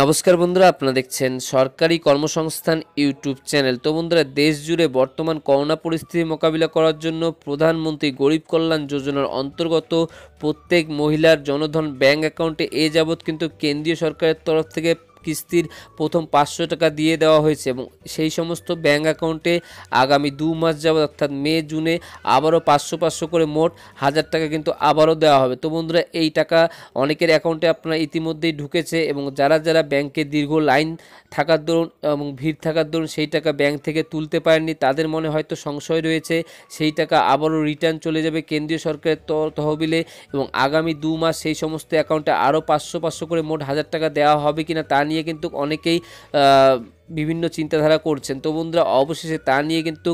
নমস্কার বন্ধুরা আপনারা দেখছেন সরকারি কর্মসংস্থান ইউটিউব চ্যানেল তো বন্ধুরা দেশ জুড়ে বর্তমান করোনা পরিস্থিতি মোকাবিলা করার জন্য প্রধানমন্ত্রী গরিব কল্যাণ যোজনার অন্তর্গত প্রত্যেক মহিলার জনধন ব্যাংক অ্যাকাউন্টে এ যাবৎ কিন্তু কেন্দ্রীয় সরকারের তরফ থেকে কিস্তির প্রথম পাঁচশো টাকা দিয়ে দেওয়া হয়েছে এবং সেই সমস্ত ব্যাঙ্ক অ্যাকাউন্টে আগামী দু মাস যাবৎ অর্থাৎ মে জুনে আবারও পাঁচশো পাঁচশো করে মোট হাজার টাকা কিন্তু আবারও দেওয়া হবে তো বন্ধুরা এই টাকা অনেকের অ্যাকাউন্টে আপনার ইতিমধ্যেই ঢুকেছে এবং যারা যারা ব্যাংকে দীর্ঘ লাইন থাকার দরুন এবং ভিড় থাকার দরুন সেই টাকা ব্যাংক থেকে তুলতে পারেননি তাদের মনে হয়তো সংশয় রয়েছে সেই টাকা আবারও রিটার্ন চলে যাবে কেন্দ্রীয় সরকারের তহবিলে এবং আগামী দু মাস সেই সমস্ত অ্যাকাউন্টে আরও পাঁচশো পাঁচশো করে মোট হাজার টাকা দেওয়া হবে কিনা তা নিয়ে নিয়ে কিন্তু অনেকেই বিভিন্ন চিন্তাধারা করছেন তো বন্ধুরা অবশেষে তা নিয়ে কিন্তু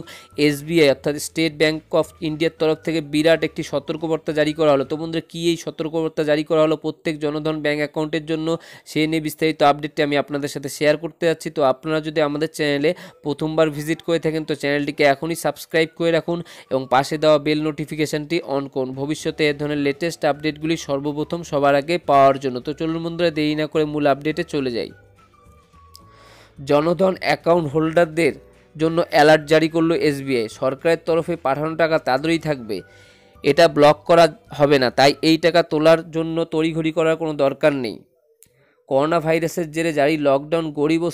এসবিআই অর্থাৎ স্টেট ব্যাঙ্ক অফ ইন্ডিয়ার তরফ থেকে বিরাট একটি সতর্কবার্তা জারি করা হলো তো বন্ধুরা কী এই সতর্কবার্তা জারি করা হলো প্রত্যেক জনধন ব্যাঙ্ক অ্যাকাউন্টের জন্য সে নিয়ে বিস্তারিত আপডেটটি আমি আপনাদের সাথে শেয়ার করতে যাচ্ছি তো আপনারা যদি আমাদের চ্যানেলে প্রথমবার ভিজিট করে থাকেন তো চ্যানেলটিকে এখনই সাবস্ক্রাইব করে রাখুন এবং পাশে দেওয়া বেল নোটিফিকেশানটি অন করুন ভবিষ্যতে এ ধরনের লেটেস্ট আপডেটগুলি সর্বপ্রথম সবার আগে পাওয়ার জন্য তো চলুন বন্ধুরা দেরি না করে মূল আপডেটে চলে যাই জনধন অ্যাকাউন্ট হোল্ডারদের জন্য অ্যালার্ট জারি করলো এসবিআই সরকারের তরফে পাঠানো টাকা তাদেরই থাকবে এটা ব্লক করা হবে না তাই এই টাকা তোলার জন্য তড়িঘড়ি করার কোনো দরকার নেই করোনা ভাইরাসের জেরে জারি লকডাউন গরিব ও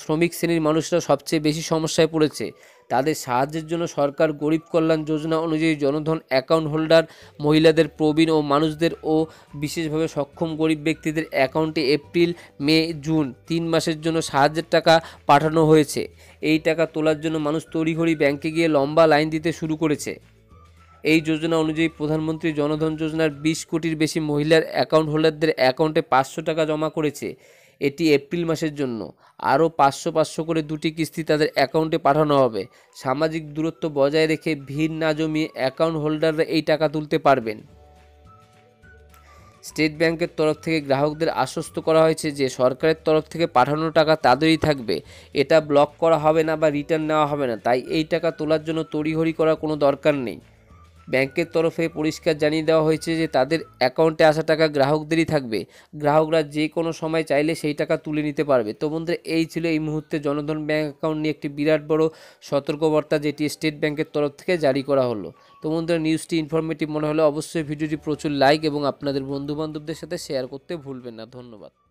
শ্রমিক শ্রেণীর মানুষরা সবচেয়ে বেশি সমস্যায় পড়েছে তাদের সাহায্যের জন্য সরকার গরিব কল্যাণ যোজনা অনুযায়ী জনধন অ্যাকাউন্ট হোল্ডার মহিলাদের প্রবীণ ও মানুষদের ও বিশেষভাবে সক্ষম গরিব ব্যক্তিদের অ্যাকাউন্টে এপ্রিল মে জুন তিন মাসের জন্য সাহায্যের টাকা পাঠানো হয়েছে এই টাকা তোলার জন্য মানুষ তড়িঘড়ি ব্যাংকে গিয়ে লম্বা লাইন দিতে শুরু করেছে এই যোজনা অনুযায়ী প্রধানমন্ত্রী জনধন যোজনার বিশ কোটির বেশি মহিলার অ্যাকাউন্ট হোল্ডারদের অ্যাকাউন্টে পাঁচশো টাকা জমা করেছে এটি এপ্রিল মাসের জন্য আরও পাঁচশো পাঁচশো করে দুটি কিস্তি তাদের অ্যাকাউন্টে পাঠানো হবে সামাজিক দূরত্ব বজায় রেখে ভিড় না জমিয়ে অ্যাকাউন্ট হোল্ডাররা এই টাকা তুলতে পারবেন স্টেট ব্যাংকের তরফ থেকে গ্রাহকদের আশ্বস্ত করা হয়েছে যে সরকারের তরফ থেকে পাঠানো টাকা তাদেরই থাকবে এটা ব্লক করা হবে না বা রিটার্ন নেওয়া হবে না তাই এই টাকা তোলার জন্য তড়িঘড়ি করার কোনো দরকার নেই ব্যাংকের তরফে পরিষ্কার জানিয়ে দেওয়া হয়েছে যে তাদের অ্যাকাউন্টে আসা টাকা গ্রাহকদেরই থাকবে গ্রাহকরা যে কোনো সময় চাইলে সেই টাকা তুলে নিতে পারবে তো বন্ধুরা এই ছিল এই মুহূর্তে জনধন ব্যাঙ্ক অ্যাকাউন্ট নিয়ে একটি বিরাট বড় সতর্কবার্তা যেটি স্টেট ব্যাংকের তরফ থেকে জারি করা হলো তো বন্ধুরা নিউজটি ইনফরমেটিভ মনে হলে অবশ্যই ভিডিওটি প্রচুর লাইক এবং আপনাদের বন্ধুবান্ধবদের সাথে শেয়ার করতে ভুলবেন না ধন্যবাদ